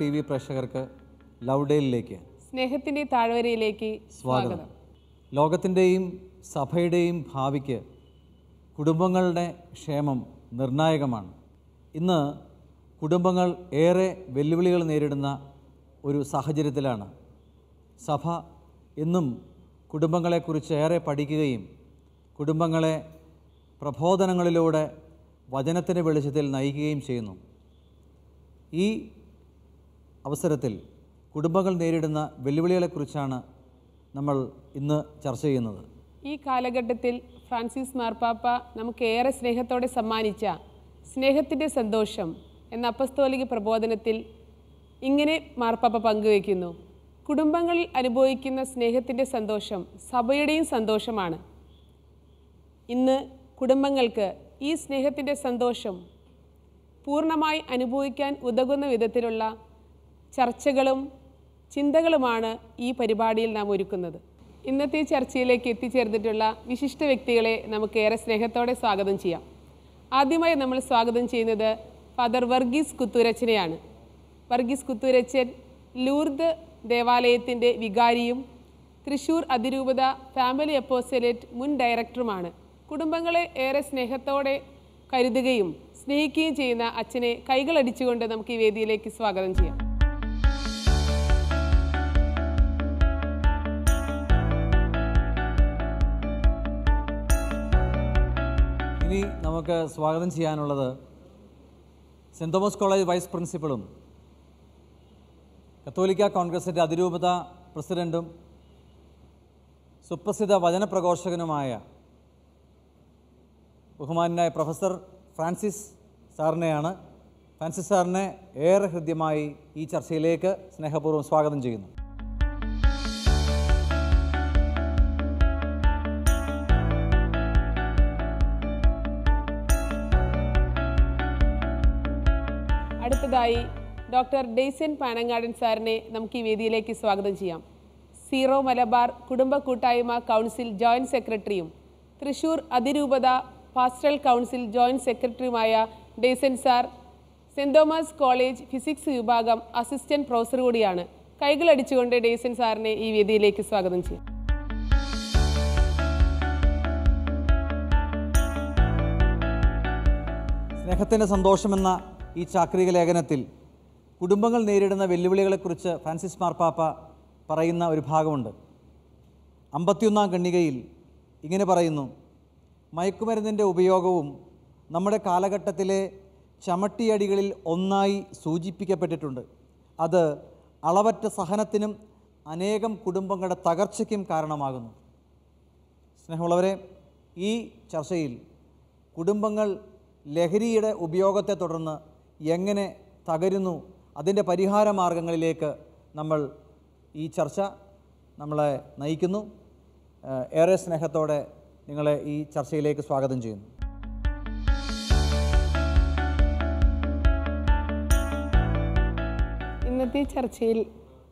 T V പ്രേക്ഷകർക്ക് ലൗഡേലിലേക്ക് സ്നേഹത്തിൻ്റെ താഴ്വരയിലേക്ക് സ്വാഗതം ലോകത്തിൻ്റെയും സഭയുടെയും ഭാവിക്ക് കുടുംബങ്ങളുടെ ക്ഷേമം നിർണായകമാണ് ഇന്ന് കുടുംബങ്ങൾ ഏറെ വെല്ലുവിളികൾ നേരിടുന്ന ഒരു സാഹചര്യത്തിലാണ് സഭ എന്നും കുടുംബങ്ങളെക്കുറിച്ച് ഏറെ പഠിക്കുകയും കുടുംബങ്ങളെ പ്രബോധനങ്ങളിലൂടെ വചനത്തിൻ്റെ വെളിച്ചത്തിൽ നയിക്കുകയും ചെയ്യുന്നു ഈ അവസരത്തിൽ കുടുംബങ്ങൾ നേരിടുന്ന വെല്ലുവിളികളെക്കുറിച്ചാണ് നമ്മൾ ഇന്ന് ചർച്ച ചെയ്യുന്നത് ഈ കാലഘട്ടത്തിൽ ഫ്രാൻസിസ് മാർപ്പാപ്പ നമുക്ക് ഏറെ സ്നേഹത്തോടെ സമ്മാനിച്ച സ്നേഹത്തിൻ്റെ സന്തോഷം എന്ന അപ്പസ്തോലിക പ്രബോധനത്തിൽ ഇങ്ങനെ മാർപ്പാപ്പ പങ്കുവയ്ക്കുന്നു കുടുംബങ്ങളിൽ അനുഭവിക്കുന്ന സ്നേഹത്തിൻ്റെ സന്തോഷം സഭയുടെയും സന്തോഷമാണ് ഇന്ന് കുടുംബങ്ങൾക്ക് ഈ സ്നേഹത്തിൻ്റെ സന്തോഷം പൂർണ്ണമായി അനുഭവിക്കാൻ ഉതകുന്ന വിധത്തിലുള്ള ചർച്ചകളും ചിന്തകളുമാണ് ഈ പരിപാടിയിൽ നാം ഒരുക്കുന്നത് ഇന്നത്തെ ചർച്ചയിലേക്ക് എത്തിച്ചേർന്നിട്ടുള്ള വിശിഷ്ട വ്യക്തികളെ നമുക്ക് ഏറെ സ്നേഹത്തോടെ സ്വാഗതം ചെയ്യാം ആദ്യമായി നമ്മൾ സ്വാഗതം ചെയ്യുന്നത് ഫാദർ വർഗീസ് കുത്തൂരച്ചനെയാണ് വർഗീസ് കുത്തൂരച്ചൻ ലൂർദ് ദേവാലയത്തിൻ്റെ വികാരിയും തൃശൂർ അതിരൂപത ഫാമിലി അപ്പോസലേറ്റ് മുൻ ഡയറക്ടറുമാണ് കുടുംബങ്ങളെ ഏറെ സ്നേഹത്തോടെ കരുതുകയും സ്നേഹിക്കുകയും ചെയ്യുന്ന അച്ഛനെ കൈകളടിച്ചുകൊണ്ട് നമുക്ക് ഈ വേദിയിലേക്ക് സ്വാഗതം ചെയ്യാം ഇനി നമുക്ക് സ്വാഗതം ചെയ്യാനുള്ളത് സെൻറ്റ് തോമസ് കോളേജ് വൈസ് പ്രിൻസിപ്പളും കത്തോലിക്ക കോൺഗ്രസിൻ്റെ അതിരൂപത പ്രസിഡൻറ്റും സുപ്രസിദ്ധ വചനപ്രഘോഷകനുമായ ബഹുമാനായ പ്രൊഫസർ ഫ്രാൻസിസ് സാറിനെയാണ് ഫ്രാൻസിസ് സാറിനെ ഏറെ ഹൃദ്യമായി ഈ ചർച്ചയിലേക്ക് സ്നേഹപൂർവ്വം സ്വാഗതം ചെയ്യുന്നു അടുത്തതായി ഡോക്ടർ ഡെയ്സിൻ പാനങ്ങാടൻ സാറിനെ നമുക്ക് ഈ വേദിയിലേക്ക് സ്വാഗതം ചെയ്യാം സീറോ മലബാർ കുടുംബ കൂട്ടായ്മ കൗൺസിൽ ജോയിന്റ് സെക്രട്ടറിയും തൃശൂർ അതിരൂപത പാസ്റ്റൽ കൗൺസിൽ ജോയിന്റ് സെക്രട്ടറിയുമായ Daison sir saint Thomas college physics വിഭാഗം അസിസ്റ്റന്റ് പ്രൊഫസർ കൂടിയാണ് കൈകളടിച്ചുകൊണ്ട് ഡെയ്സൻ സാറിനെ ഈ വേദിയിലേക്ക് സ്വാഗതം ചെയ്യാം സ്നേഹത്തിൻ്റെ സന്തോഷമെന്ന ഈ ചാക്രിക ലേഖനത്തിൽ കുടുംബങ്ങൾ നേരിടുന്ന വെല്ലുവിളികളെക്കുറിച്ച് ഫ്രാൻസിസ് മാർപ്പാപ്പ പറയുന്ന ഒരു ഭാഗമുണ്ട് അമ്പത്തിയൊന്നാം ഖണ്ഡികയിൽ ഇങ്ങനെ പറയുന്നു മയക്കുമരുന്നിൻ്റെ ഉപയോഗവും നമ്മുടെ കാലഘട്ടത്തിലെ ചമട്ടിയടികളിൽ ഒന്നായി സൂചിപ്പിക്കപ്പെട്ടിട്ടുണ്ട് അത് അളവറ്റ സഹനത്തിനും അനേകം കുടുംബങ്ങളുടെ തകർച്ചയ്ക്കും കാരണമാകുന്നു സ്നേഹമുള്ളവരെ ഈ ചർച്ചയിൽ കുടുംബങ്ങൾ ലഹരിയുടെ ഉപയോഗത്തെ തുടർന്ന് എങ്ങനെ തകരുന്നു അതിൻ്റെ പരിഹാര മാർഗങ്ങളിലേക്ക് നമ്മൾ ഈ ചർച്ച നമ്മളെ നയിക്കുന്നു ഏറെ സ്നേഹത്തോടെ നിങ്ങളെ ഈ ചർച്ചയിലേക്ക് സ്വാഗതം ചെയ്യുന്നു ഇന്നത്തെ ചർച്ചയിൽ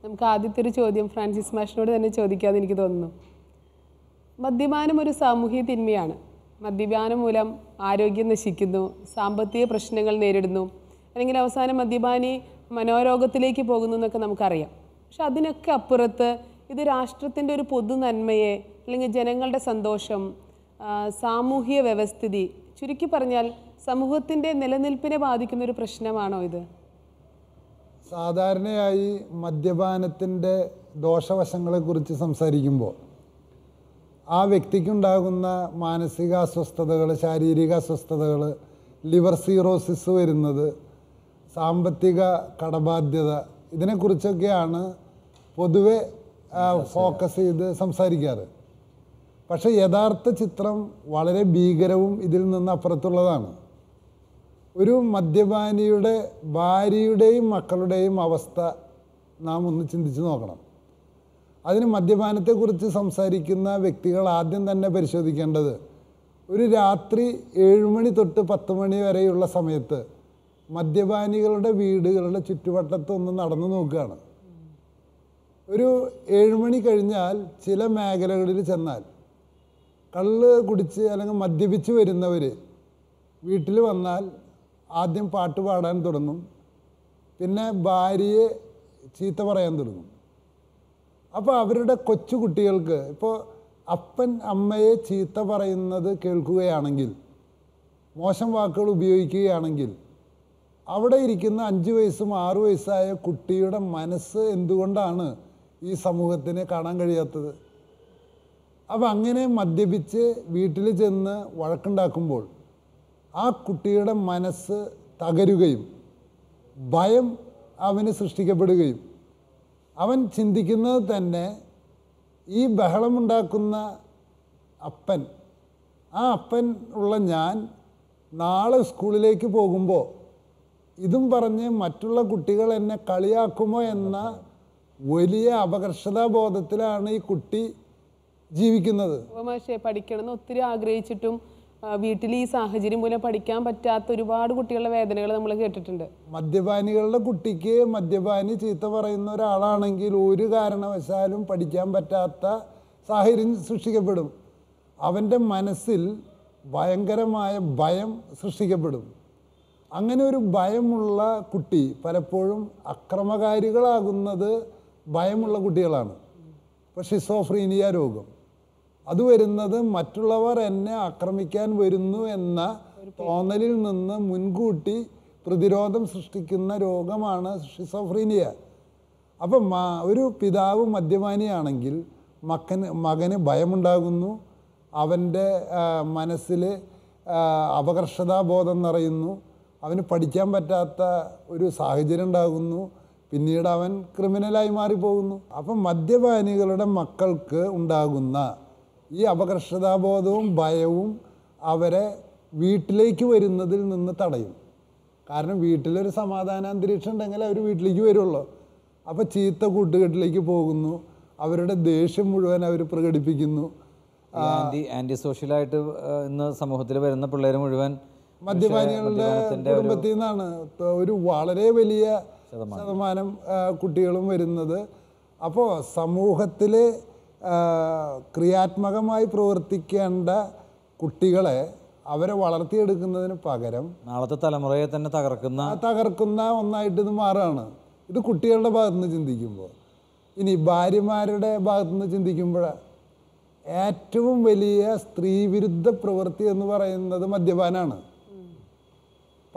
നമുക്ക് ആദ്യത്തെ ഒരു ചോദ്യം ഫ്രാൻസിസ് മാഷിനോട് തന്നെ ചോദിക്കാതെ എനിക്ക് തോന്നുന്നു മദ്യപാനം ഒരു സാമൂഹ്യ തിന്മയാണ് മദ്യപാനം മൂലം ആരോഗ്യം നശിക്കുന്നു സാമ്പത്തിക പ്രശ്നങ്ങൾ നേരിടുന്നു അല്ലെങ്കിൽ അവസാനം മദ്യപാനി മനോരോഗത്തിലേക്ക് പോകുന്നു എന്നൊക്കെ നമുക്കറിയാം പക്ഷെ അതിനൊക്കെ അപ്പുറത്ത് ഇത് രാഷ്ട്രത്തിൻ്റെ ഒരു പൊതു നന്മയെ അല്ലെങ്കിൽ ജനങ്ങളുടെ സന്തോഷം സാമൂഹ്യ വ്യവസ്ഥിതി ചുരുക്കി പറഞ്ഞാൽ സമൂഹത്തിൻ്റെ നിലനിൽപ്പിനെ ബാധിക്കുന്ന ഒരു പ്രശ്നമാണോ ഇത് സാധാരണയായി മദ്യപാനത്തിൻ്റെ ദോഷവശങ്ങളെക്കുറിച്ച് സംസാരിക്കുമ്പോൾ ആ വ്യക്തിക്കുണ്ടാകുന്ന മാനസിക അസ്വസ്ഥതകൾ ശാരീരിക അസ്വസ്ഥതകൾ ലിവർ സീറോസിസ് വരുന്നത് സാമ്പത്തിക കടബാധ്യത ഇതിനെക്കുറിച്ചൊക്കെയാണ് പൊതുവെ ഫോക്കസ് ചെയ്ത് സംസാരിക്കാറ് പക്ഷേ യഥാർത്ഥ ചിത്രം വളരെ ഭീകരവും ഇതിൽ നിന്ന് അപ്പുറത്തുള്ളതാണ് ഒരു മദ്യപാനിയുടെ ഭാര്യയുടെയും മക്കളുടെയും അവസ്ഥ നാം ഒന്ന് ചിന്തിച്ച് നോക്കണം അതിന് മദ്യപാനത്തെക്കുറിച്ച് സംസാരിക്കുന്ന വ്യക്തികൾ ആദ്യം തന്നെ പരിശോധിക്കേണ്ടത് ഒരു രാത്രി ഏഴുമണി തൊട്ട് പത്ത് മണി വരെയുള്ള സമയത്ത് മദ്യപാനികളുടെ വീടുകളുടെ ചുറ്റുവട്ടത്തൊന്ന് നടന്നു നോക്കുകയാണ് ഒരു ഏഴുമണി കഴിഞ്ഞാൽ ചില മേഖലകളിൽ ചെന്നാൽ കള്ള് കുടിച്ച് അല്ലെങ്കിൽ മദ്യപിച്ച് വരുന്നവർ വീട്ടിൽ വന്നാൽ ആദ്യം പാട്ട് പാടാൻ തുടങ്ങും പിന്നെ ഭാര്യയെ ചീത്ത പറയാൻ തുടങ്ങും അപ്പോൾ അവരുടെ കൊച്ചു കുട്ടികൾക്ക് ഇപ്പോൾ അപ്പൻ അമ്മയെ ചീത്ത പറയുന്നത് കേൾക്കുകയാണെങ്കിൽ മോശം വാക്കുകൾ ഉപയോഗിക്കുകയാണെങ്കിൽ അവിടെ ഇരിക്കുന്ന അഞ്ച് വയസ്സും ആറു വയസ്സായ കുട്ടിയുടെ മനസ്സ് എന്തുകൊണ്ടാണ് ഈ സമൂഹത്തിനെ കാണാൻ കഴിയാത്തത് അപ്പം അങ്ങനെ മദ്യപിച്ച് വീട്ടിൽ ചെന്ന് വഴക്കുണ്ടാക്കുമ്പോൾ ആ കുട്ടിയുടെ മനസ്സ് തകരുകയും ഭയം അവന് സൃഷ്ടിക്കപ്പെടുകയും അവൻ ചിന്തിക്കുന്നത് തന്നെ ഈ ബഹളമുണ്ടാക്കുന്ന അപ്പൻ ആ അപ്പൻ ഉള്ള ഞാൻ നാളെ സ്കൂളിലേക്ക് പോകുമ്പോൾ ഇതും പറഞ്ഞ് മറ്റുള്ള കുട്ടികൾ എന്നെ കളിയാക്കുമോ എന്ന വലിയ അപകർഷതാബോധത്തിലാണ് ഈ കുട്ടി ജീവിക്കുന്നത് പഠിക്കണമെന്ന് ഒത്തിരി ആഗ്രഹിച്ചിട്ടും വീട്ടിൽ ഈ സാഹചര്യം മൂലം പഠിക്കാൻ പറ്റാത്ത ഒരുപാട് കുട്ടികളുടെ വേദനകൾ നമ്മൾ കേട്ടിട്ടുണ്ട് മദ്യപാനികളുടെ കുട്ടിക്ക് മദ്യപാനി ചീത്ത പറയുന്ന ഒരാളാണെങ്കിൽ ഒരു കാരണവശാലും പഠിക്കാൻ പറ്റാത്ത സാഹചര്യം സൃഷ്ടിക്കപ്പെടും അവൻ്റെ മനസ്സിൽ ഭയങ്കരമായ ഭയം സൃഷ്ടിക്കപ്പെടും അങ്ങനെ ഒരു ഭയമുള്ള കുട്ടി പലപ്പോഴും അക്രമകാരികളാകുന്നത് ഭയമുള്ള കുട്ടികളാണ് ഇപ്പോൾ ഷിസോഫ്രീനിയ രോഗം അത് വരുന്നത് മറ്റുള്ളവർ എന്നെ ആക്രമിക്കാൻ വരുന്നു എന്ന തോന്നലിൽ നിന്ന് മുൻകൂട്ടി പ്രതിരോധം സൃഷ്ടിക്കുന്ന രോഗമാണ് ഷിസോഫ്രീനിയ അപ്പം ഒരു പിതാവ് മദ്യപാനിയാണെങ്കിൽ മക്കന് മകന് ഭയമുണ്ടാകുന്നു അവൻ്റെ മനസ്സിൽ അപകർഷതാബോധം നിറയുന്നു അവന് പഠിക്കാൻ പറ്റാത്ത ഒരു സാഹചര്യം ഉണ്ടാകുന്നു പിന്നീട് അവൻ ക്രിമിനലായി മാറിപ്പോകുന്നു അപ്പം മദ്യപാനികളുടെ മക്കൾക്ക് ഉണ്ടാകുന്ന ഈ അപകർഷതാബോധവും ഭയവും അവരെ വീട്ടിലേക്ക് വരുന്നതിൽ നിന്ന് തടയും കാരണം വീട്ടിലൊരു സമാധാന അന്തരീക്ഷം ഉണ്ടെങ്കിൽ അവർ വീട്ടിലേക്ക് വരുള്ളൂ അപ്പോൾ ചീത്ത കൂട്ടുകെട്ടിലേക്ക് പോകുന്നു അവരുടെ ദേഷ്യം മുഴുവൻ അവർ പ്രകടിപ്പിക്കുന്നു ആൻറ്റി ആൻറ്റി സോഷ്യലായിട്ട് ഇന്ന് സമൂഹത്തിൽ വരുന്ന പിള്ളേർ മുഴുവൻ മദ്യപാനികളുടെ കുടുംബത്തിൽ നിന്നാണ് ഒരു വളരെ വലിയ ശതമാനം കുട്ടികളും വരുന്നത് അപ്പോൾ സമൂഹത്തിൽ ക്രിയാത്മകമായി പ്രവർത്തിക്കേണ്ട കുട്ടികളെ അവരെ വളർത്തിയെടുക്കുന്നതിന് പകരം നാളത്തെ തലമുറയെ തന്നെ തകർക്കുന്ന തകർക്കുന്ന ഒന്നായിട്ട് ഇത് മാറുകയാണ് ഇത് കുട്ടികളുടെ ഭാഗത്തുനിന്ന് ചിന്തിക്കുമ്പോൾ ഇനി ഭാര്യമാരുടെ ഭാഗത്തുനിന്ന് ചിന്തിക്കുമ്പോൾ ഏറ്റവും വലിയ സ്ത്രീവിരുദ്ധ പ്രവൃത്തി എന്ന് പറയുന്നത് മദ്യപാനാണ്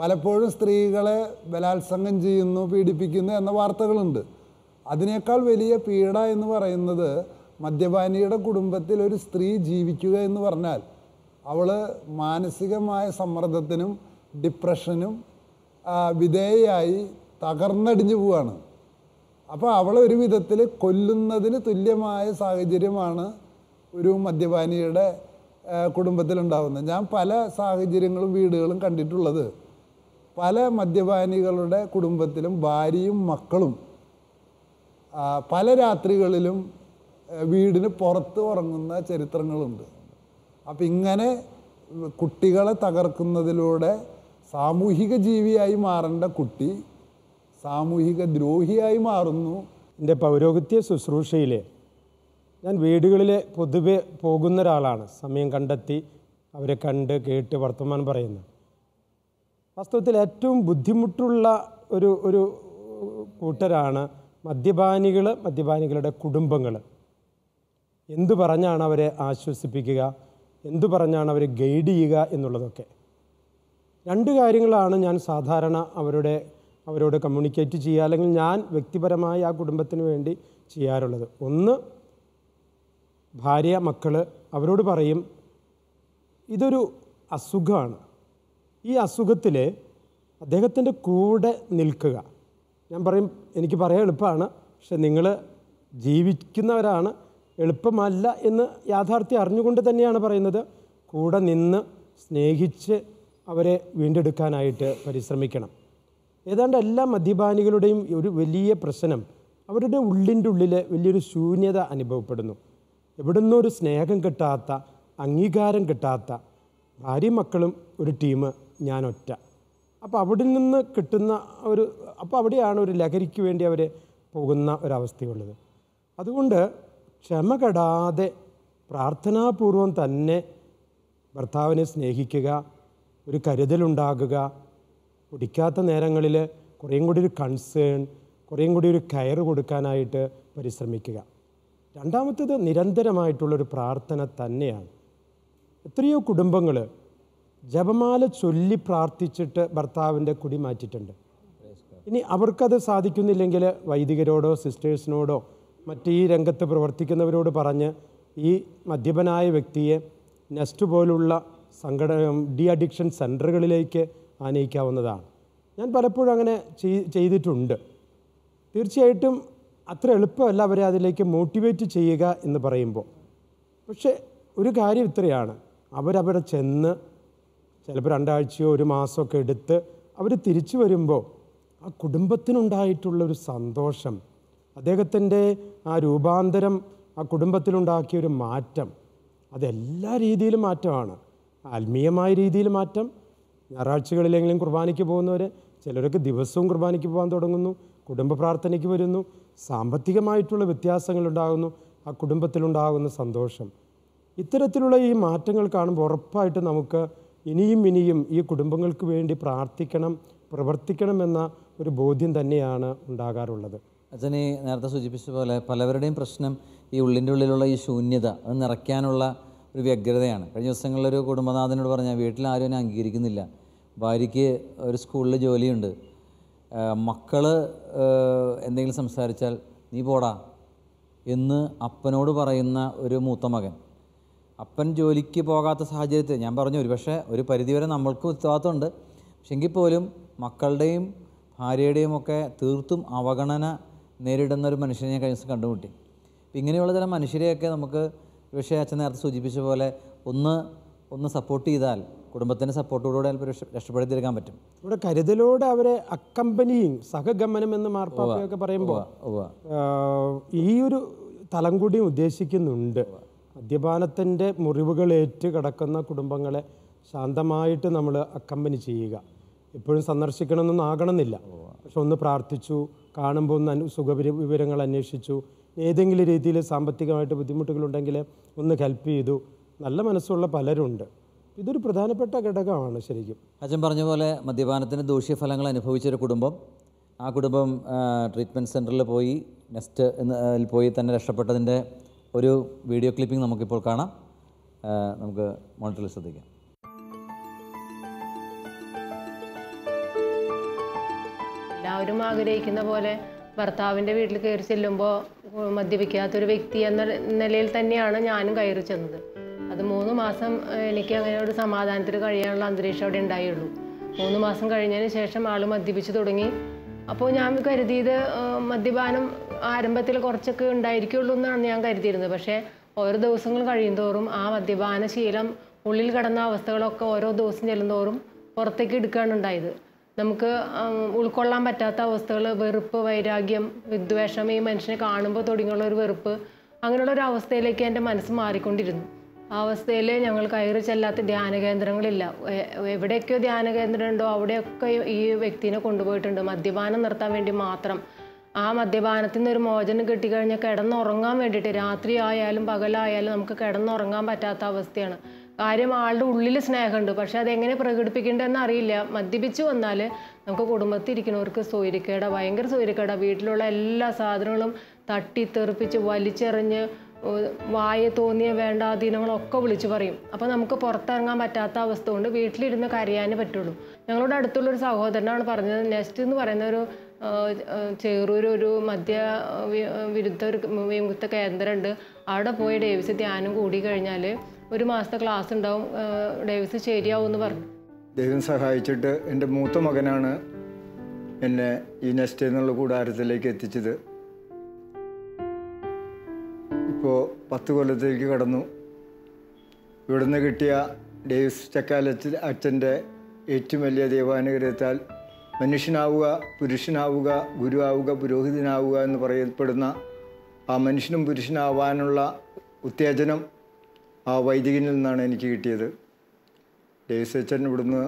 പലപ്പോഴും സ്ത്രീകളെ ബലാത്സംഗം ചെയ്യുന്നു പീഡിപ്പിക്കുന്നു എന്ന വാർത്തകളുണ്ട് അതിനേക്കാൾ വലിയ പീഡ എന്ന് പറയുന്നത് മദ്യപാനിയുടെ കുടുംബത്തിൽ ഒരു സ്ത്രീ ജീവിക്കുക എന്ന് പറഞ്ഞാൽ അവൾ മാനസികമായ സമ്മർദ്ദത്തിനും ഡിപ്രഷനും വിധേയയായി തകർന്നടിഞ്ഞു പോവാണ് അപ്പോൾ അവളെ ഒരു വിധത്തിൽ കൊല്ലുന്നതിന് തുല്യമായ സാഹചര്യമാണ് ഒരു മദ്യപാനിയുടെ കുടുംബത്തിലുണ്ടാകുന്നത് ഞാൻ പല സാഹചര്യങ്ങളും വീടുകളും കണ്ടിട്ടുള്ളത് പല മദ്യപാനികളുടെ കുടുംബത്തിലും ഭാര്യയും മക്കളും പല രാത്രികളിലും വീടിന് പുറത്ത് ഉറങ്ങുന്ന ചരിത്രങ്ങളുണ്ട് അപ്പം ഇങ്ങനെ കുട്ടികളെ തകർക്കുന്നതിലൂടെ സാമൂഹിക ജീവിയായി മാറേണ്ട കുട്ടി സാമൂഹിക ദ്രോഹിയായി മാറുന്നു എൻ്റെ പൗരോഹിത്യ ശുശ്രൂഷയിൽ ഞാൻ വീടുകളിൽ പൊതുവെ പോകുന്ന ഒരാളാണ് സമയം കണ്ടെത്തി അവരെ കണ്ട് കേട്ട് വർത്തമാനം പറയുന്നത് വാസ്തവത്തിൽ ഏറ്റവും ബുദ്ധിമുട്ടുള്ള ഒരു ഒരു കൂട്ടരാണ് മദ്യപാനികൾ മദ്യപാനികളുടെ കുടുംബങ്ങൾ എന്തു പറഞ്ഞാണ് അവരെ ആശ്വസിപ്പിക്കുക എന്തു പറഞ്ഞാണ് അവരെ ഗൈഡ് ചെയ്യുക എന്നുള്ളതൊക്കെ രണ്ട് കാര്യങ്ങളാണ് ഞാൻ സാധാരണ അവരുടെ അവരോട് കമ്മ്യൂണിക്കേറ്റ് ചെയ്യുക അല്ലെങ്കിൽ ഞാൻ വ്യക്തിപരമായി ആ കുടുംബത്തിന് വേണ്ടി ചെയ്യാറുള്ളത് ഒന്ന് ഭാര്യ മക്കൾ അവരോട് പറയും ഇതൊരു അസുഖമാണ് ഈ അസുഖത്തിൽ അദ്ദേഹത്തിൻ്റെ കൂടെ നിൽക്കുക ഞാൻ പറയും എനിക്ക് പറയാൻ എളുപ്പമാണ് പക്ഷെ നിങ്ങൾ ജീവിക്കുന്നവരാണ് എളുപ്പമല്ല എന്ന് യാഥാർത്ഥ്യം അറിഞ്ഞുകൊണ്ട് തന്നെയാണ് പറയുന്നത് കൂടെ നിന്ന് സ്നേഹിച്ച് അവരെ വീണ്ടെടുക്കാനായിട്ട് പരിശ്രമിക്കണം ഏതാണ്ട് എല്ലാ മദ്യപാനികളുടെയും ഒരു വലിയ പ്രശ്നം അവരുടെ ഉള്ളിൻ്റെ ഉള്ളിൽ വലിയൊരു ശൂന്യത അനുഭവപ്പെടുന്നു എവിടുന്നൊരു സ്നേഹം കിട്ടാത്ത അംഗീകാരം കിട്ടാത്ത ഭാര്യ മക്കളും ഒരു ടീം ഞാനൊറ്റ അപ്പോൾ അവിടെ നിന്ന് കിട്ടുന്ന ഒരു അപ്പോൾ അവിടെയാണ് ഒരു ലഹരിക്ക് വേണ്ടി അവർ പോകുന്ന ഒരവസ്ഥയുള്ളത് അതുകൊണ്ട് ക്ഷമ കെടാതെ പ്രാർത്ഥനാപൂർവം തന്നെ ഭർത്താവിനെ സ്നേഹിക്കുക ഒരു കരുതലുണ്ടാകുക കുടിക്കാത്ത നേരങ്ങളിൽ കുറേയും കൂടി ഒരു കൺസേൺ കുറേയും കൂടി ഒരു കയർ കൊടുക്കാനായിട്ട് പരിശ്രമിക്കുക രണ്ടാമത്തേത് നിരന്തരമായിട്ടുള്ളൊരു പ്രാർത്ഥന തന്നെയാണ് എത്രയോ കുടുംബങ്ങൾ ജപമാല ചൊല്ലി പ്രാർത്ഥിച്ചിട്ട് ഭർത്താവിൻ്റെ കുടി മാറ്റിയിട്ടുണ്ട് ഇനി അവർക്കത് സാധിക്കുന്നില്ലെങ്കിൽ വൈദികരോടോ സിസ്റ്റേഴ്സിനോടോ മറ്റ് ഈ രംഗത്ത് പ്രവർത്തിക്കുന്നവരോട് പറഞ്ഞ് ഈ മദ്യപനായ വ്യക്തിയെ നെസ്റ്റ് പോലുള്ള സംഘട ഡി അഡിക്ഷൻ സെൻറ്ററുകളിലേക്ക് ആനയിക്കാവുന്നതാണ് ഞാൻ പലപ്പോഴും അങ്ങനെ ചെയ്തിട്ടുണ്ട് തീർച്ചയായിട്ടും അത്ര എളുപ്പമല്ല അവരെ അതിലേക്ക് മോട്ടിവേറ്റ് ചെയ്യുക എന്ന് പറയുമ്പോൾ പക്ഷേ ഒരു കാര്യം ഇത്രയാണ് അവരവിടെ ചെന്ന് ചിലപ്പോൾ രണ്ടാഴ്ചയോ ഒരു മാസമൊക്കെ എടുത്ത് അവർ തിരിച്ചു വരുമ്പോൾ ആ കുടുംബത്തിനുണ്ടായിട്ടുള്ള ഒരു സന്തോഷം അദ്ദേഹത്തിൻ്റെ ആ രൂപാന്തരം ആ കുടുംബത്തിലുണ്ടാക്കിയ ഒരു മാറ്റം അതെല്ലാ രീതിയിലും മാറ്റമാണ് ആത്മീയമായ രീതിയിൽ മാറ്റം ഞായറാഴ്ചകളിലെങ്കിലും കുർബാനയ്ക്ക് പോകുന്നവർ ചിലരൊക്കെ ദിവസവും കുർബാനയ്ക്ക് പോകാൻ തുടങ്ങുന്നു കുടുംബ പ്രാർത്ഥനയ്ക്ക് വരുന്നു സാമ്പത്തികമായിട്ടുള്ള വ്യത്യാസങ്ങളുണ്ടാകുന്നു ആ കുടുംബത്തിലുണ്ടാകുന്ന സന്തോഷം ഇത്തരത്തിലുള്ള ഈ മാറ്റങ്ങൾ കാണുമ്പോൾ ഉറപ്പായിട്ട് നമുക്ക് ഇനിയും ഇനിയും ഈ കുടുംബങ്ങൾക്ക് വേണ്ടി പ്രാർത്ഥിക്കണം പ്രവർത്തിക്കണമെന്ന ഒരു ബോധ്യം തന്നെയാണ് ഉണ്ടാകാറുള്ളത് അച്ഛനെ നേരത്തെ സൂചിപ്പിച്ച പോലെ പലവരുടെയും പ്രശ്നം ഈ ഉള്ളിൻ്റെ ഉള്ളിലുള്ള ഈ ശൂന്യത അത് നിറയ്ക്കാനുള്ള ഒരു വ്യഗ്രതയാണ് കഴിഞ്ഞ ദിവസങ്ങളിലൊരു കുടുംബനാഥനോട് പറഞ്ഞാൽ വീട്ടിൽ ആരും എന്നെ അംഗീകരിക്കുന്നില്ല ഭാര്യയ്ക്ക് ഒരു സ്കൂളിൽ ജോലിയുണ്ട് മക്കൾ എന്തെങ്കിലും സംസാരിച്ചാൽ നീ പോടാ എന്ന് അപ്പനോട് പറയുന്ന ഒരു മൂത്ത മകൻ അപ്പൻ ജോലിക്ക് പോകാത്ത സാഹചര്യത്തിൽ ഞാൻ പറഞ്ഞു ഒരു പക്ഷേ ഒരു പരിധിവരെ നമ്മൾക്കും ഉത്തരവാദിത്തമുണ്ട് പക്ഷെ എങ്കിൽ പോലും മക്കളുടെയും ഭാര്യയുടെയും ഒക്കെ തീർത്തും അവഗണന നേരിടുന്ന ഒരു മനുഷ്യനെ ഞാൻ കഴിഞ്ഞ ദിവസം കണ്ടുമുട്ടി ഇങ്ങനെയുള്ള ചില മനുഷ്യരെയൊക്കെ നമുക്ക് പക്ഷേ അച്ഛൻ നേരത്തെ സൂചിപ്പിച്ച പോലെ ഒന്ന് ഒന്ന് സപ്പോർട്ട് ചെയ്താൽ കുടുംബത്തിൻ്റെ സപ്പോർട്ടോടുകൂടെ ചിലപ്പോൾ രക്ഷപ്പെടുത്തിയെടുക്കാൻ പറ്റും ഇവിടെ കരുതലോടെ അവരെ അക്കമ്പനിയും സഹഗമനം എന്ന് മാർപ്പാപ്പയൊക്കെ പറയുമ്പോൾ ഈ ഒരു തലം കൂടിയും ഉദ്ദേശിക്കുന്നുണ്ട് മദ്യപാനത്തിൻ്റെ മുറിവുകളേറ്റ് കിടക്കുന്ന കുടുംബങ്ങളെ ശാന്തമായിട്ട് നമ്മൾ അക്കമ്പനി ചെയ്യുക എപ്പോഴും സന്ദർശിക്കണമെന്നൊന്നും ആകണമെന്നില്ല പക്ഷെ ഒന്ന് പ്രാർത്ഥിച്ചു കാണുമ്പോൾ ഒന്ന് സുഖ വിവരങ്ങൾ അന്വേഷിച്ചു ഏതെങ്കിലും രീതിയിൽ സാമ്പത്തികമായിട്ട് ബുദ്ധിമുട്ടുകളുണ്ടെങ്കിൽ ഒന്ന് ഹെൽപ്പ് ചെയ്തു നല്ല മനസ്സുള്ള പലരുണ്ട് ഇതൊരു പ്രധാനപ്പെട്ട ഘടകമാണ് ശരിക്കും അച്ഛൻ പറഞ്ഞ പോലെ മദ്യപാനത്തിന് ദൂഷ്യഫലങ്ങൾ അനുഭവിച്ചൊരു കുടുംബം ആ കുടുംബം ട്രീറ്റ്മെൻറ്റ് സെൻറ്ററിൽ പോയി നെസ്റ്റ് എന്നതിൽ പോയി തന്നെ രക്ഷപ്പെട്ടതിൻ്റെ ഒരു വീഡിയോ ക്ലിപ്പിംഗ് നമുക്കിപ്പോൾ കാണാം നമുക്ക് മോണിറ്ററിൽ ശ്രദ്ധിക്കാം എല്ലാവരും ആഗ്രഹിക്കുന്ന പോലെ ഭർത്താവിൻ്റെ വീട്ടിൽ കയറി ചെല്ലുമ്പോൾ മദ്യപിക്കാത്തൊരു വ്യക്തി എന്ന നിലയിൽ തന്നെയാണ് ഞാനും കയറി ചെന്നത് അത് മൂന്ന് മാസം എനിക്ക് അങ്ങനെ ഒരു സമാധാനത്തിൽ കഴിയാനുള്ള അന്തരീക്ഷം അവിടെ ഉണ്ടായുള്ളൂ മൂന്ന് മാസം കഴിഞ്ഞതിന് ശേഷം ആൾ മദ്യപിച്ച് തുടങ്ങി അപ്പോൾ ഞാൻ കരുതിയത് മദ്യപാനം ആരംഭത്തിൽ കുറച്ചൊക്കെ ഉണ്ടായിരിക്കുള്ളൂ എന്നാണ് ഞാൻ കരുതിയിരുന്നത് പക്ഷേ ഓരോ ദിവസങ്ങൾ തോറും ആ മദ്യപാന ശീലം ഉള്ളിൽ കിടന്ന അവസ്ഥകളൊക്കെ ഓരോ ദിവസം ചെല്ലുന്തോറും പുറത്തേക്ക് എടുക്കുകയാണ് ഉണ്ടായത് നമുക്ക് ഉൾക്കൊള്ളാൻ പറ്റാത്ത അവസ്ഥകൾ വെറുപ്പ് വൈരാഗ്യം വിദ്വേഷം ഈ മനുഷ്യനെ കാണുമ്പോൾ തുടങ്ങിയുള്ള ഒരു വെറുപ്പ് അങ്ങനെയുള്ള ഒരു അവസ്ഥയിലേക്ക് എൻ്റെ മനസ്സ് മാറിക്കൊണ്ടിരുന്നു ആ അവസ്ഥയിൽ ഞങ്ങൾ കയറി ചെല്ലാത്ത ധ്യാന കേന്ദ്രങ്ങളില്ല എവിടെയൊക്കെയോ ധ്യാന കേന്ദ്രമുണ്ടോ അവിടെയൊക്കെ ഈ വ്യക്തിനെ കൊണ്ടുപോയിട്ടുണ്ട് മദ്യപാനം നിർത്താൻ വേണ്ടി മാത്രം ആ മദ്യപാനത്തിൽ നിന്ന് ഒരു മോചനം കിട്ടിക്കഴിഞ്ഞാൽ കിടന്നുറങ്ങാൻ വേണ്ടിയിട്ട് രാത്രിയായാലും പകലായാലും നമുക്ക് കിടന്നുറങ്ങാൻ പറ്റാത്ത അവസ്ഥയാണ് കാര്യം ആളുടെ ഉള്ളിൽ സ്നേഹമുണ്ട് പക്ഷെ അതെങ്ങനെ പ്രകടിപ്പിക്കേണ്ടതെന്ന് അറിയില്ല മദ്യപിച്ച് വന്നാൽ നമുക്ക് കുടുംബത്തിൽ ഇരിക്കുന്നവർക്ക് സൂര്യക്കേട ഭയങ്കര സൂര്യക്കേട വീട്ടിലുള്ള എല്ലാ സാധനങ്ങളും തട്ടിത്തെറിപ്പിച്ച് വലിച്ചെറിഞ്ഞ് വായ തോന്നിയ വേണ്ടാധീനങ്ങളൊക്കെ വിളിച്ചു പറയും അപ്പോൾ നമുക്ക് പുറത്തിറങ്ങാൻ പറ്റാത്ത അവസ്ഥ കൊണ്ട് വീട്ടിലിരുന്ന് കരയാനേ പറ്റുള്ളൂ ഞങ്ങളുടെ അടുത്തുള്ളൊരു സഹോദരനാണ് പറഞ്ഞത് നെസ്റ്റ് എന്ന് പറയുന്ന ഒരു ചേറൂർ ഒരു മദ്യ വിരുദ്ധ ഒരു വിമുക്ത കേന്ദ്രമുണ്ട് അവിടെ പോയി ഡേവിസ് ധ്യാനം കൂടി കഴിഞ്ഞാൽ ഒരു മാസത്തെ ക്ലാസ് ഉണ്ടാവും ഡേവിസ് ശരിയാവും എന്ന് പറഞ്ഞു ദൈവം സഹായിച്ചിട്ട് എൻ്റെ മൂത്ത മകനാണ് എന്നെ ഈ നെസ്റ്റ് എന്നുള്ള കൂടാരത്തിലേക്ക് എത്തിച്ചത് ഇപ്പോൾ പത്ത് കൊല്ലത്തേക്ക് കടന്നു ഇവിടുന്ന് കിട്ടിയ ഡേവിസ് ചക്കാലച്ച അച്ഛൻ്റെ ഏറ്റവും വലിയ ദൈവാനുഗ്രഹത്താൽ മനുഷ്യനാവുക പുരുഷനാവുക ഗുരുവാവുക പുരോഹിതനാവുക എന്ന് പറയപ്പെടുന്ന ആ മനുഷ്യനും പുരുഷനാവാനുള്ള ഉത്തേജനം ആ വൈദികനിൽ നിന്നാണ് എനിക്ക് കിട്ടിയത് ഡേവിസ് അച്ഛൻ ഇവിടുന്ന്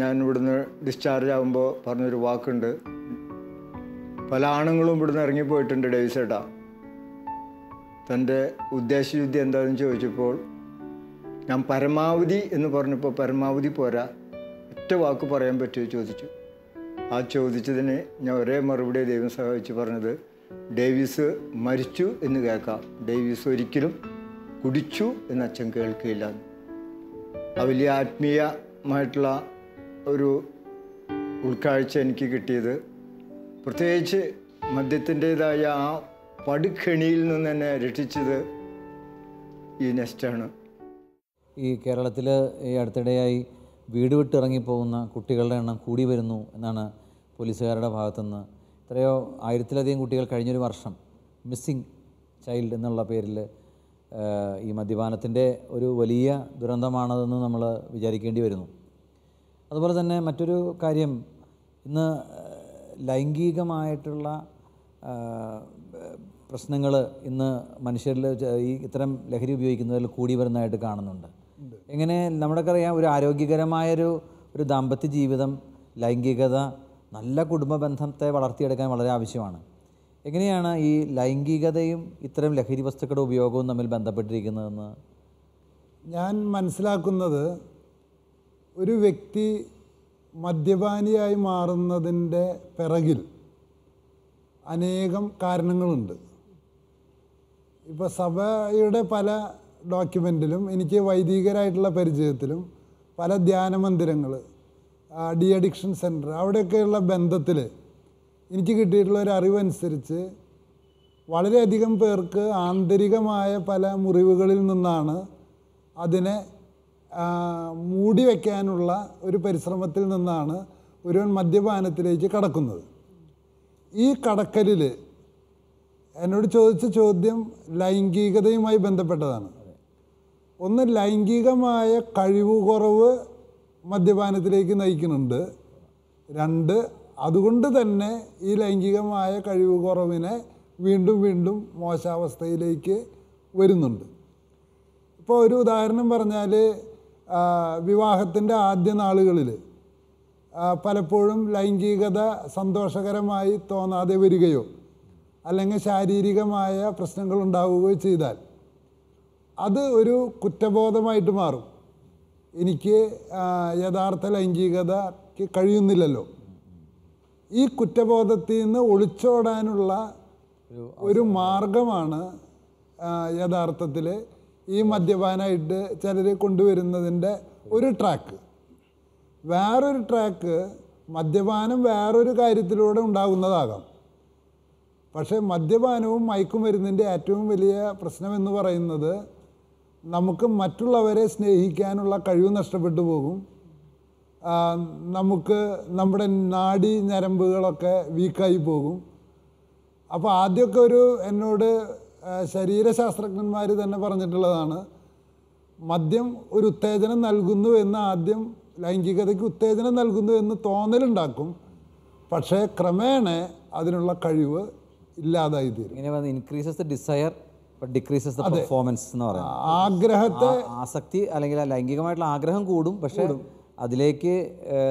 ഞാൻ ഇവിടുന്ന് ഡിസ്ചാർജ് ആകുമ്പോൾ പറഞ്ഞൊരു വാക്കുണ്ട് പല ആണുങ്ങളും ഇവിടുന്ന് ഇറങ്ങിപ്പോയിട്ടുണ്ട് ഡേവിസ് ഏട്ടാ തൻ്റെ ഉദ്ദേശശുദ്ധി എന്താണെന്ന് ചോദിച്ചപ്പോൾ ഞാൻ പരമാവധി എന്ന് പറഞ്ഞപ്പോൾ പരമാവധി പോരാ ഒറ്റ വാക്ക് പറയാൻ പറ്റുമോ ചോദിച്ചു ആ ചോദിച്ചതിന് ഞാൻ ഒരേ മറുപടി ദൈവം സഹായിച്ച് പറഞ്ഞത് ഡേവിസ് മരിച്ചു എന്ന് കേൾക്കാം ഡേവിസ് ഒരിക്കലും കുടിച്ചു എന്ന് അച്ഛൻ കേൾക്കുകയില്ല ആ വലിയ ആത്മീയമായിട്ടുള്ള ഒരു ഉൾക്കാഴ്ച എനിക്ക് കിട്ടിയത് പ്രത്യേകിച്ച് മദ്യത്തിൻ്റെതായ ആ പടുക്കെണിയിൽ നിന്ന് എന്നെ രക്ഷിച്ചത് ഈ നെസ്റ്റാണ് ഈ കേരളത്തിൽ ഈ അടുത്തിടെയായി വീട് പോകുന്ന കുട്ടികളുടെ എണ്ണം കൂടി വരുന്നു എന്നാണ് പോലീസുകാരുടെ ഭാഗത്തുനിന്ന് എത്രയോ ആയിരത്തിലധികം കുട്ടികൾ കഴിഞ്ഞൊരു വർഷം മിസ്സിങ് ചൈൽഡ് എന്നുള്ള പേരിൽ ഈ മദ്യപാനത്തിൻ്റെ ഒരു വലിയ ദുരന്തമാണതെന്ന് നമ്മൾ വിചാരിക്കേണ്ടി വരുന്നു അതുപോലെ തന്നെ മറ്റൊരു കാര്യം ഇന്ന് ലൈംഗികമായിട്ടുള്ള പ്രശ്നങ്ങൾ ഇന്ന് മനുഷ്യരിൽ ഈ ഇത്തരം ലഹരി ഉപയോഗിക്കുന്നതിൽ കൂടി വരുന്നതായിട്ട് കാണുന്നുണ്ട് എങ്ങനെ നമ്മുടെയൊക്കെ അറിയാം ഒരു ആരോഗ്യകരമായൊരു ഒരു ദാമ്പത്യ ജീവിതം ലൈംഗികത നല്ല കുടുംബ ബന്ധത്തെ വളർത്തിയെടുക്കാൻ വളരെ ആവശ്യമാണ് എങ്ങനെയാണ് ഈ ലൈംഗികതയും ഇത്തരം ലഹരി വസ്തുക്കളുടെ ഉപയോഗവും തമ്മിൽ ബന്ധപ്പെട്ടിരിക്കുന്നതെന്ന് ഞാൻ മനസ്സിലാക്കുന്നത് ഒരു വ്യക്തി മദ്യപാനിയായി മാറുന്നതിൻ്റെ പിറകിൽ അനേകം കാരണങ്ങളുണ്ട് ഇപ്പോൾ സഭയുടെ പല ഡോക്യുമെൻറ്റിലും എനിക്ക് വൈദികരായിട്ടുള്ള പരിചയത്തിലും പല മന്ദിരങ്ങൾ ഡി അഡിക്ഷൻ സെൻറ്റർ അവിടെയൊക്കെയുള്ള ബന്ധത്തിൽ എനിക്ക് കിട്ടിയിട്ടുള്ള ഒരു അറിവനുസരിച്ച് വളരെയധികം പേർക്ക് ആന്തരികമായ പല മുറിവുകളിൽ നിന്നാണ് അതിനെ മൂടി വയ്ക്കാനുള്ള ഒരു പരിശ്രമത്തിൽ നിന്നാണ് ഒരുവൻ മദ്യപാനത്തിലേക്ക് കടക്കുന്നത് ഈ കടക്കലിൽ എന്നോട് ചോദിച്ച ചോദ്യം ലൈംഗികതയുമായി ബന്ധപ്പെട്ടതാണ് ഒന്ന് ലൈംഗികമായ കുറവ് മദ്യപാനത്തിലേക്ക് നയിക്കുന്നുണ്ട് രണ്ട് അതുകൊണ്ട് തന്നെ ഈ ലൈംഗികമായ കുറവിനെ വീണ്ടും വീണ്ടും മോശാവസ്ഥയിലേക്ക് വരുന്നുണ്ട് ഇപ്പോൾ ഒരു ഉദാഹരണം പറഞ്ഞാൽ വിവാഹത്തിൻ്റെ ആദ്യ നാളുകളിൽ പലപ്പോഴും ലൈംഗികത സന്തോഷകരമായി തോന്നാതെ വരികയോ അല്ലെങ്കിൽ ശാരീരികമായ പ്രശ്നങ്ങൾ ഉണ്ടാവുകയോ ചെയ്താൽ അത് ഒരു കുറ്റബോധമായിട്ട് മാറും എനിക്ക് യഥാർത്ഥ ലൈംഗികതയ്ക്ക് കഴിയുന്നില്ലല്ലോ ഈ കുറ്റബോധത്തിൽ നിന്ന് ഒളിച്ചോടാനുള്ള ഒരു മാർഗമാണ് യഥാർത്ഥത്തിൽ ഈ മദ്യപാനായിട്ട് ചിലർ കൊണ്ടുവരുന്നതിൻ്റെ ഒരു ട്രാക്ക് വേറൊരു ട്രാക്ക് മദ്യപാനം വേറൊരു കാര്യത്തിലൂടെ ഉണ്ടാകുന്നതാകാം പക്ഷേ മദ്യപാനവും മയക്കുമരുന്നിൻ്റെ ഏറ്റവും വലിയ പ്രശ്നമെന്ന് പറയുന്നത് നമുക്ക് മറ്റുള്ളവരെ സ്നേഹിക്കാനുള്ള കഴിവ് നഷ്ടപ്പെട്ടു പോകും നമുക്ക് നമ്മുടെ നാടി ഞരമ്പുകളൊക്കെ വീക്കായി പോകും അപ്പോൾ ആദ്യമൊക്കെ ഒരു എന്നോട് ശരീരശാസ്ത്രജ്ഞന്മാർ തന്നെ പറഞ്ഞിട്ടുള്ളതാണ് മദ്യം ഒരു ഉത്തേജനം നൽകുന്നു എന്ന് ആദ്യം ലൈംഗികതയ്ക്ക് ഉത്തേജനം നൽകുന്നു എന്ന് തോന്നലുണ്ടാക്കും പക്ഷേ ക്രമേണ അതിനുള്ള കഴിവ് ഇല്ലാതായി തീരും ഇൻക്രീസസ് ഡിസയർ ഡിക്രീസസ് പെർഫോമൻസ് എന്ന് പറയുന്നത് ആഗ്രഹത്തെ ആസക്തി അല്ലെങ്കിൽ ലൈംഗികമായിട്ടുള്ള ആഗ്രഹം കൂടും പക്ഷേ അതിലേക്ക്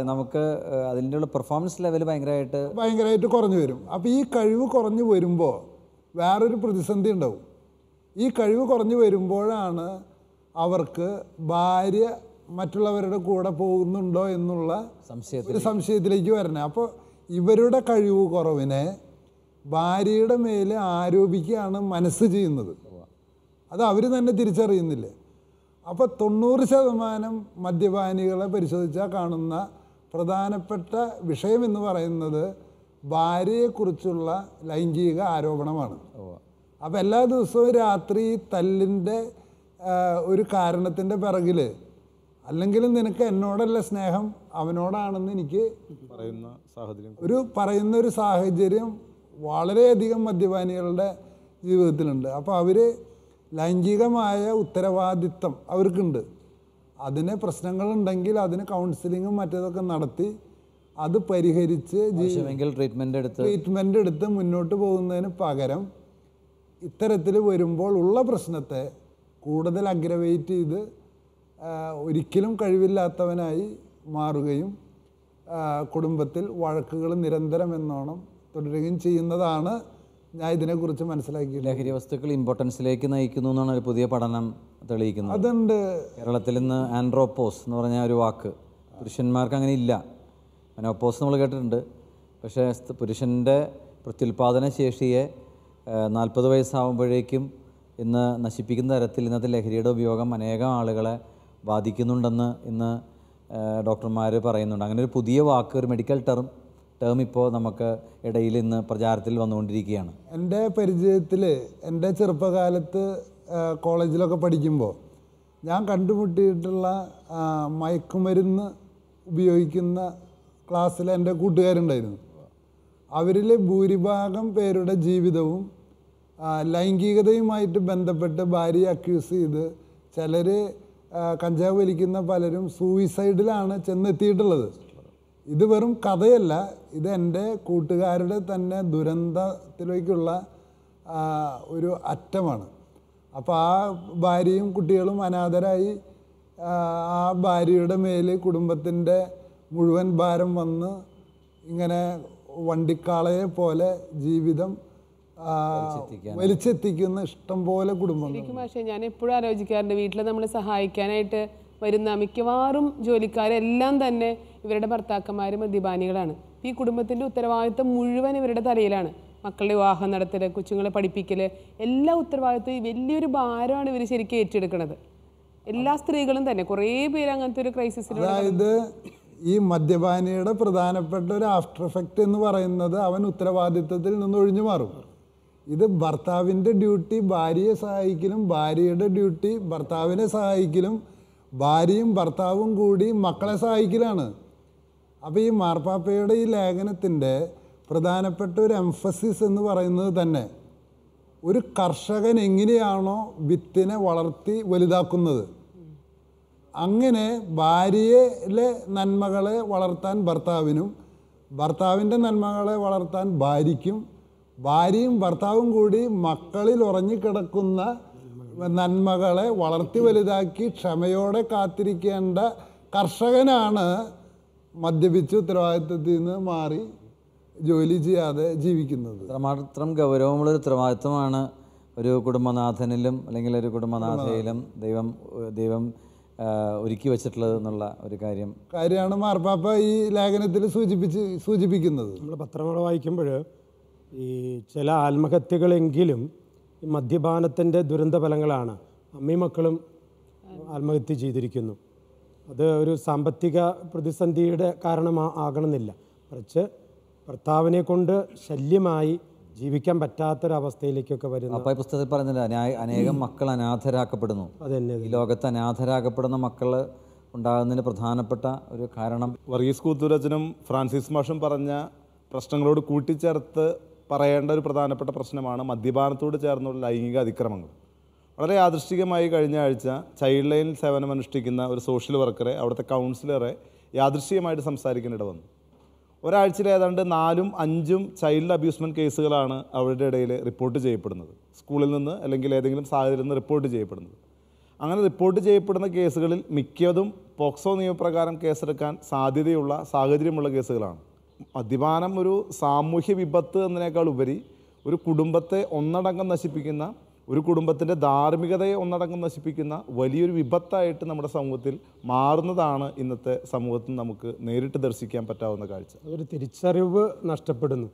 നമുക്ക് അതിൻ്റെ ഉള്ള പെർഫോമൻസ് ലെവൽ ഭയങ്കരമായിട്ട് ഭയങ്കരമായിട്ട് കുറഞ്ഞു വരും അപ്പോൾ ഈ കഴിവ് കുറഞ്ഞു വരുമ്പോൾ വേറൊരു പ്രതിസന്ധി ഉണ്ടാവും ഈ കഴിവ് കുറഞ്ഞു വരുമ്പോഴാണ് അവർക്ക് ഭാര്യ മറ്റുള്ളവരുടെ കൂടെ പോകുന്നുണ്ടോ എന്നുള്ള സംശയത്തിൽ സംശയത്തിലേക്ക് വരണേ അപ്പോൾ ഇവരുടെ കഴിവ് കുറവിനെ ഭാര്യയുടെ മേലെ ആരോപിക്കുകയാണ് മനസ്സ് ചെയ്യുന്നത് അത് അവർ തന്നെ തിരിച്ചറിയുന്നില്ല അപ്പോൾ തൊണ്ണൂറ് ശതമാനം മദ്യപാനികളെ പരിശോധിച്ചാൽ കാണുന്ന പ്രധാനപ്പെട്ട വിഷയം എന്ന് പറയുന്നത് ഭാര്യയെക്കുറിച്ചുള്ള ലൈംഗിക ആരോപണമാണ് അപ്പോൾ എല്ലാ ദിവസവും രാത്രി തല്ലിൻ്റെ ഒരു കാരണത്തിൻ്റെ പിറകിൽ അല്ലെങ്കിൽ നിനക്ക് എന്നോടല്ല സ്നേഹം അവനോടാണെന്ന് എനിക്ക് പറയുന്ന സാഹചര്യം ഒരു പറയുന്ന ഒരു സാഹചര്യം വളരെയധികം മദ്യപാനികളുടെ ജീവിതത്തിലുണ്ട് അപ്പോൾ അവർ ലൈംഗികമായ ഉത്തരവാദിത്തം അവർക്കുണ്ട് അതിന് പ്രശ്നങ്ങളുണ്ടെങ്കിൽ അതിന് കൗൺസിലിങ്ങും മറ്റേതൊക്കെ നടത്തി അത് പരിഹരിച്ച് ട്രീറ്റ്മെൻ്റ് എടുത്ത് ട്രീറ്റ്മെൻ്റ് എടുത്ത് മുന്നോട്ട് പോകുന്നതിന് പകരം ഇത്തരത്തിൽ വരുമ്പോൾ ഉള്ള പ്രശ്നത്തെ കൂടുതൽ അഗ്രവേറ്റ് ചെയ്ത് ഒരിക്കലും കഴിവില്ലാത്തവനായി മാറുകയും കുടുംബത്തിൽ വഴക്കുകൾ നിരന്തരം എന്നോണം തുടരുകയും ചെയ്യുന്നതാണ് ഞാൻ ഇതിനെക്കുറിച്ച് മനസ്സിലാക്കി ലഹരി വസ്തുക്കൾ ഇമ്പോർട്ടൻസിലേക്ക് നയിക്കുന്നു എന്നാണ് ഒരു പുതിയ പഠനം തെളിയിക്കുന്നത് അതുണ്ട് കേരളത്തിൽ ഇന്ന് ആൻഡ്രോപ്പോസ് എന്ന് പറഞ്ഞ ഒരു വാക്ക് പുരുഷന്മാർക്ക് അങ്ങനെ ഇല്ല മെനോപ്പോസ് നമ്മൾ കേട്ടിട്ടുണ്ട് പക്ഷേ പുരുഷൻ്റെ പ്രത്യുൽപാദന ശേഷിയെ നാൽപ്പത് വയസ്സാവുമ്പോഴേക്കും ഇന്ന് നശിപ്പിക്കുന്ന തരത്തിൽ ഇന്നത്തെ ലഹരിയുടെ ഉപയോഗം അനേകം ആളുകളെ ബാധിക്കുന്നുണ്ടെന്ന് ഇന്ന് ഡോക്ടർമാർ പറയുന്നുണ്ട് അങ്ങനെ ഒരു പുതിയ വാക്ക് ഒരു മെഡിക്കൽ ടേം ടേം ഇപ്പോൾ നമുക്ക് ഇടയിൽ ഇന്ന് പ്രചാരത്തിൽ വന്നുകൊണ്ടിരിക്കുകയാണ് എൻ്റെ പരിചയത്തിൽ എൻ്റെ ചെറുപ്പകാലത്ത് കോളേജിലൊക്കെ പഠിക്കുമ്പോൾ ഞാൻ കണ്ടുമുട്ടിയിട്ടുള്ള മയക്കുമരുന്ന് ഉപയോഗിക്കുന്ന ക്ലാസ്സിലെ എൻ്റെ കൂട്ടുകാരുണ്ടായിരുന്നു അവരിൽ ഭൂരിഭാഗം പേരുടെ ജീവിതവും ലൈംഗികതയുമായിട്ട് ബന്ധപ്പെട്ട് ഭാര്യയെ അക്യൂസ് ചെയ്ത് ചിലർ കഞ്ചാവ് വലിക്കുന്ന പലരും സൂയിസൈഡിലാണ് ചെന്നെത്തിയിട്ടുള്ളത് ഇത് വെറും കഥയല്ല ഇത് എൻ്റെ കൂട്ടുകാരുടെ തന്നെ ദുരന്തത്തിലേക്കുള്ള ഒരു അറ്റമാണ് അപ്പോൾ ആ ഭാര്യയും കുട്ടികളും അനാഥരായി ആ ഭാര്യയുടെ മേൽ കുടുംബത്തിൻ്റെ മുഴുവൻ ഭാരം വന്ന് ഇങ്ങനെ വണ്ടിക്കാളയെ പോലെ ജീവിതം വലിച്ചെത്തിക്കുന്ന ഇഷ്ടം പോലെ കുടുംബം പക്ഷേ ഞാൻ എപ്പോഴും ആലോചിക്കാറുണ്ട് വീട്ടിൽ നമ്മൾ സഹായിക്കാനായിട്ട് വരുന്ന മിക്കവാറും ജോലിക്കാരെല്ലാം തന്നെ ഇവരുടെ ഭർത്താക്കന്മാർ മദ്യപാനികളാണ് ഈ കുടുംബത്തിൻ്റെ ഉത്തരവാദിത്വം മുഴുവൻ ഇവരുടെ തലയിലാണ് മക്കളുടെ വിവാഹം നടത്തൽ കൊച്ചുങ്ങളെ പഠിപ്പിക്കൽ എല്ലാ ഉത്തരവാദിത്വവും വലിയൊരു ഭാരമാണ് ഇവർ ശരിക്കും ഏറ്റെടുക്കുന്നത് എല്ലാ സ്ത്രീകളും തന്നെ കുറേ പേര് അങ്ങനത്തെ ഒരു ക്രൈസിസ് അതായത് ഈ മദ്യപാനിയുടെ പ്രധാനപ്പെട്ട ഒരു ആഫ്റ്റർ എഫക്റ്റ് എന്ന് പറയുന്നത് അവൻ ഉത്തരവാദിത്തത്തിൽ നിന്ന് ഒഴിഞ്ഞു മാറും ഇത് ഭർത്താവിൻ്റെ ഡ്യൂട്ടി ഭാര്യയെ സഹായിക്കലും ഭാര്യയുടെ ഡ്യൂട്ടി ഭർത്താവിനെ സഹായിക്കലും ഭാര്യയും ഭർത്താവും കൂടി മക്കളെ സഹായിക്കലാണ് അപ്പോൾ ഈ മാർപ്പാപ്പയുടെ ഈ ലേഖനത്തിൻ്റെ പ്രധാനപ്പെട്ട ഒരു എംഫസിസ് എന്ന് പറയുന്നത് തന്നെ ഒരു കർഷകൻ എങ്ങനെയാണോ വിത്തിനെ വളർത്തി വലുതാക്കുന്നത് അങ്ങനെ ഭാര്യയിലെ നന്മകളെ വളർത്താൻ ഭർത്താവിനും ഭർത്താവിൻ്റെ നന്മകളെ വളർത്താൻ ഭാര്യയ്ക്കും ഭാര്യയും ഭർത്താവും കൂടി മക്കളിൽ ഉറങ്ങിക്കിടക്കുന്ന നന്മകളെ വളർത്തി വലുതാക്കി ക്ഷമയോടെ കാത്തിരിക്കേണ്ട കർഷകനാണ് മദ്യപിച്ച് ഉത്തരവാദിത്വത്തിൽ നിന്ന് മാറി ജോലി ചെയ്യാതെ ജീവിക്കുന്നത് അത്രമാത്രം ഗൗരവമുള്ള ഒരു ഉത്തരവാദിത്വമാണ് ഒരു കുടുംബനാഥനിലും അല്ലെങ്കിൽ ഒരു കുടുംബനാഥയിലും ദൈവം ദൈവം ഒരുക്കി വെച്ചിട്ടുള്ളത് എന്നുള്ള ഒരു കാര്യം കാര്യമാണ് മാർപ്പാപ്പ ഈ ലേഖനത്തിൽ സൂചിപ്പിച്ച് സൂചിപ്പിക്കുന്നത് നമ്മൾ പത്രങ്ങൾ വായിക്കുമ്പോൾ ഈ ചില ആത്മഹത്യകളെങ്കിലും ഈ മദ്യപാനത്തിൻ്റെ ദുരന്ത ഫലങ്ങളാണ് മക്കളും ആത്മഹത്യ ചെയ്തിരിക്കുന്നു അത് ഒരു സാമ്പത്തിക പ്രതിസന്ധിയുടെ കാരണമാ ആകണമെന്നില്ല മറിച്ച് ഭർത്താവിനെ കൊണ്ട് ശല്യമായി ജീവിക്കാൻ പറ്റാത്തൊരവസ്ഥയിലേക്കൊക്കെ വരുന്നു അപ്പോൾ ഈ പുസ്തകത്തിൽ പറയുന്നില്ല അനേകം മക്കൾ അനാഥരാക്കപ്പെടുന്നു അതന്നെ ഈ ലോകത്ത് അനാഥരാക്കപ്പെടുന്ന മക്കൾ ഉണ്ടാകുന്നതിന് പ്രധാനപ്പെട്ട ഒരു കാരണം വർഗീസ് കൂത്തുരച്ചനും ഫ്രാൻസിസ് മാഷും പറഞ്ഞ പ്രശ്നങ്ങളോട് കൂട്ടിച്ചേർത്ത് പറയേണ്ട ഒരു പ്രധാനപ്പെട്ട പ്രശ്നമാണ് മദ്യപാനത്തോട് ചേർന്നുള്ള ലൈംഗിക അതിക്രമങ്ങൾ വളരെ യാദൃശ്ചികമായി കഴിഞ്ഞ ആഴ്ച ചൈൽഡ് ലൈൻ സേവനം അനുഷ്ഠിക്കുന്ന ഒരു സോഷ്യൽ വർക്കറെ അവിടുത്തെ കൗൺസിലറെ യാദൃശ്ചികമായിട്ട് സംസാരിക്കാനിട വന്നു ഒരാഴ്ചയിൽ ഏതാണ്ട് നാലും അഞ്ചും ചൈൽഡ് അബ്യൂസ്മെൻറ്റ് കേസുകളാണ് അവരുടെ ഇടയിൽ റിപ്പോർട്ട് ചെയ്യപ്പെടുന്നത് സ്കൂളിൽ നിന്ന് അല്ലെങ്കിൽ ഏതെങ്കിലും സാഹചര്യത്തിൽ നിന്ന് റിപ്പോർട്ട് ചെയ്യപ്പെടുന്നത് അങ്ങനെ റിപ്പോർട്ട് ചെയ്യപ്പെടുന്ന കേസുകളിൽ മിക്കതും പോക്സോ നിയമപ്രകാരം കേസെടുക്കാൻ സാധ്യതയുള്ള സാഹചര്യമുള്ള കേസുകളാണ് മദ്യപാനം ഒരു സാമൂഹ്യ വിപത്ത് എന്നതിനേക്കാൾ ഉപരി ഒരു കുടുംബത്തെ ഒന്നടങ്കം നശിപ്പിക്കുന്ന ഒരു കുടുംബത്തിൻ്റെ ധാർമ്മികതയെ ഒന്നടങ്കം നശിപ്പിക്കുന്ന വലിയൊരു വിപത്തായിട്ട് നമ്മുടെ സമൂഹത്തിൽ മാറുന്നതാണ് ഇന്നത്തെ സമൂഹത്തിൽ നമുക്ക് നേരിട്ട് ദർശിക്കാൻ പറ്റാവുന്ന കാഴ്ച ഒരു തിരിച്ചറിവ് നഷ്ടപ്പെടുന്നു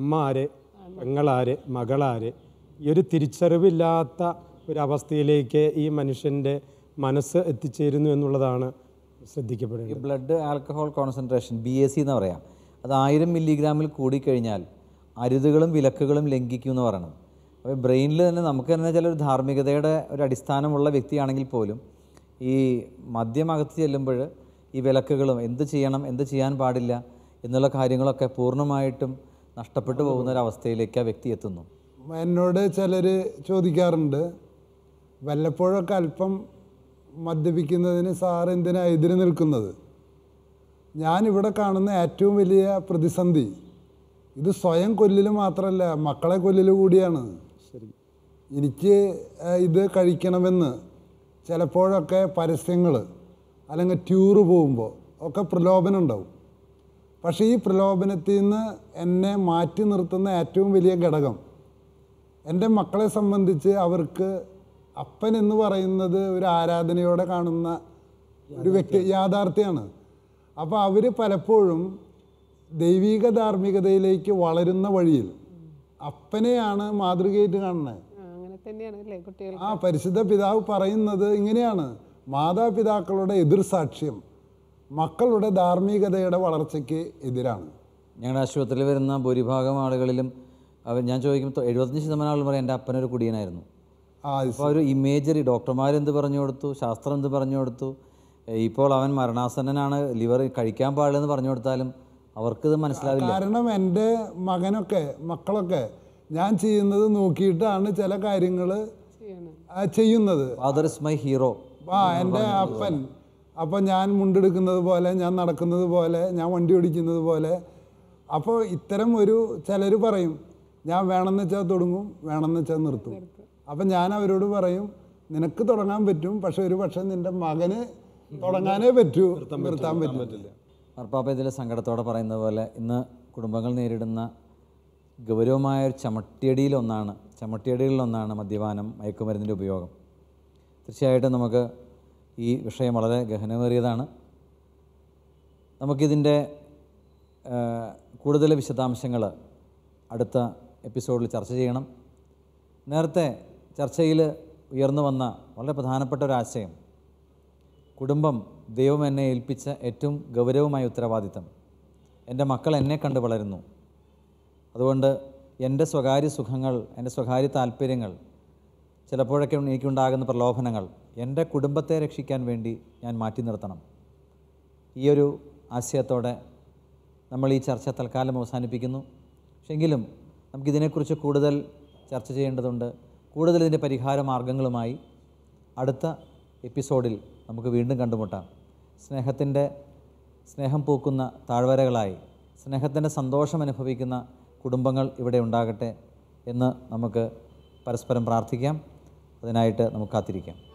അമ്മ ആരെ പെങ്ങളാര് മകളാരെ ഈ ഒരു തിരിച്ചറിവില്ലാത്ത ഒരവസ്ഥയിലേക്ക് ഈ മനുഷ്യൻ്റെ മനസ്സ് എത്തിച്ചേരുന്നു എന്നുള്ളതാണ് ശ്രദ്ധിക്കപ്പെടുന്നത് ഈ blood alcohol concentration B A C എന്ന് പറയാം അത് ആയിരം മില്ലിഗ്രാമിൽ കൂടിക്കഴിഞ്ഞാൽ അരുതുകളും വിലക്കുകളും ലംഘിക്കുമെന്ന് എന്ന് പറയണം അപ്പോൾ ബ്രെയിനിൽ തന്നെ നമുക്ക് തന്നെ ചില ഒരു ധാർമ്മികതയുടെ ഒരു അടിസ്ഥാനമുള്ള വ്യക്തിയാണെങ്കിൽ പോലും ഈ മദ്യമകത്ത് ചെല്ലുമ്പോൾ ഈ വിലക്കുകളും എന്ത് ചെയ്യണം എന്ത് ചെയ്യാൻ പാടില്ല എന്നുള്ള കാര്യങ്ങളൊക്കെ പൂർണ്ണമായിട്ടും നഷ്ടപ്പെട്ടു പോകുന്ന ഒരു അവസ്ഥയിലേക്ക് ആ വ്യക്തി എത്തുന്നു എന്നോട് ചിലർ ചോദിക്കാറുണ്ട് വല്ലപ്പോഴൊക്കെ അല്പം മദ്യപിക്കുന്നതിന് സാർ എന്തിനാ എതിര് നിൽക്കുന്നത് ഞാനിവിടെ കാണുന്ന ഏറ്റവും വലിയ പ്രതിസന്ധി ഇത് സ്വയം കൊല്ലിൽ മാത്രമല്ല മക്കളെ കൊല്ലിൽ കൂടിയാണ് ശരി എനിക്ക് ഇത് കഴിക്കണമെന്ന് ചിലപ്പോഴൊക്കെ പരസ്യങ്ങൾ അല്ലെങ്കിൽ ട്യൂറ് പോകുമ്പോൾ ഒക്കെ പ്രലോഭനം ഉണ്ടാവും പക്ഷേ ഈ പ്രലോഭനത്തിൽ നിന്ന് എന്നെ മാറ്റി നിർത്തുന്ന ഏറ്റവും വലിയ ഘടകം എൻ്റെ മക്കളെ സംബന്ധിച്ച് അവർക്ക് അപ്പൻ എന്ന് പറയുന്നത് ഒരു ആരാധനയോടെ കാണുന്ന ഒരു വ്യക്തി യാഥാർത്ഥ്യമാണ് അപ്പോൾ അവർ പലപ്പോഴും ദൈവിക ധാർമ്മികതയിലേക്ക് വളരുന്ന വഴിയിൽ അപ്പനെയാണ് മാതൃകയായിട്ട് കാണുന്നത് ആ പരിശുദ്ധ പിതാവ് പറയുന്നത് ഇങ്ങനെയാണ് മാതാപിതാക്കളുടെ എതിർ സാക്ഷ്യം മക്കളുടെ ധാർമ്മികതയുടെ വളർച്ചയ്ക്ക് എതിരാണ് ഞങ്ങളുടെ ആശുപത്രിയിൽ വരുന്ന ഭൂരിഭാഗം ആളുകളിലും അവർ ഞാൻ ചോദിക്കുമ്പോൾ എഴുപത്തഞ്ച് ശതമാനം ആളുകൾ പറയും എൻ്റെ അപ്പനൊരു കുടിയനായിരുന്നു അപ്പോൾ ഒരു ഇമേജറി ഡോക്ടർമാരെന്ത് പറഞ്ഞു കൊടുത്തു ശാസ്ത്രം എന്ത് പറഞ്ഞു കൊടുത്തു ഇപ്പോൾ അവൻ മരണാസന്നനാണ് ലിവർ കഴിക്കാൻ പാടില്ലെന്ന് പറഞ്ഞു കൊടുത്താലും അവർക്കിത് മനസ്സിലാവില്ല കാരണം എൻ്റെ മകനൊക്കെ മക്കളൊക്കെ ഞാൻ ചെയ്യുന്നത് നോക്കിയിട്ടാണ് ചില കാര്യങ്ങൾ ചെയ്യുന്നത് ഫാദർ മൈ ഹീറോ ആ എൻ്റെ അപ്പൻ അപ്പം ഞാൻ മുണ്ടെടുക്കുന്നത് പോലെ ഞാൻ നടക്കുന്നത് പോലെ ഞാൻ വണ്ടി ഓടിക്കുന്നത് പോലെ അപ്പോൾ ഇത്തരം ഒരു ചിലർ പറയും ഞാൻ വേണമെന്ന് വെച്ചാൽ തുടങ്ങും വേണമെന്ന് വെച്ചാൽ നിർത്തും അപ്പം ഞാൻ അവരോട് പറയും നിനക്ക് തുടങ്ങാൻ പറ്റും പക്ഷെ ഒരു പക്ഷേ നിൻ്റെ മകന് തുടങ്ങാനേ പറ്റൂ നിർത്താൻ പറ്റില്ല മാർപ്പാപ്പ ഇതിൽ സങ്കടത്തോടെ പറയുന്നത് പോലെ ഇന്ന് കുടുംബങ്ങൾ നേരിടുന്ന ഗൗരവമായ ഒരു ചമട്ടിയടിയിലൊന്നാണ് ചമട്ടിയടികളിലൊന്നാണ് മദ്യപാനം മയക്കുമരുന്നിൻ്റെ ഉപയോഗം തീർച്ചയായിട്ടും നമുക്ക് ഈ വിഷയം വളരെ ഗഹനമേറിയതാണ് നമുക്കിതിൻ്റെ കൂടുതൽ വിശദാംശങ്ങൾ അടുത്ത എപ്പിസോഡിൽ ചർച്ച ചെയ്യണം നേരത്തെ ചർച്ചയിൽ ഉയർന്നു വന്ന വളരെ പ്രധാനപ്പെട്ട ഒരാശയം കുടുംബം ദൈവം എന്നെ ഏൽപ്പിച്ച ഏറ്റവും ഗൗരവമായ ഉത്തരവാദിത്തം എൻ്റെ മക്കൾ എന്നെ കണ്ട് വളരുന്നു അതുകൊണ്ട് എൻ്റെ സ്വകാര്യ സുഖങ്ങൾ എൻ്റെ സ്വകാര്യ താല്പര്യങ്ങൾ ചിലപ്പോഴൊക്കെ എനിക്കുണ്ടാകുന്ന പ്രലോഭനങ്ങൾ എൻ്റെ കുടുംബത്തെ രക്ഷിക്കാൻ വേണ്ടി ഞാൻ മാറ്റി നിർത്തണം ഈയൊരു ആശയത്തോടെ നമ്മൾ ഈ ചർച്ച തൽക്കാലം അവസാനിപ്പിക്കുന്നു പക്ഷെങ്കിലും നമുക്കിതിനെക്കുറിച്ച് കൂടുതൽ ചർച്ച ചെയ്യേണ്ടതുണ്ട് കൂടുതൽ ഇതിൻ്റെ പരിഹാര മാർഗങ്ങളുമായി അടുത്ത എപ്പിസോഡിൽ നമുക്ക് വീണ്ടും കണ്ടുമുട്ടാം സ്നേഹത്തിൻ്റെ സ്നേഹം പൂക്കുന്ന താഴ്വരകളായി സ്നേഹത്തിൻ്റെ സന്തോഷം അനുഭവിക്കുന്ന കുടുംബങ്ങൾ ഇവിടെ ഉണ്ടാകട്ടെ എന്ന് നമുക്ക് പരസ്പരം പ്രാർത്ഥിക്കാം അതിനായിട്ട് നമുക്ക് കാത്തിരിക്കാം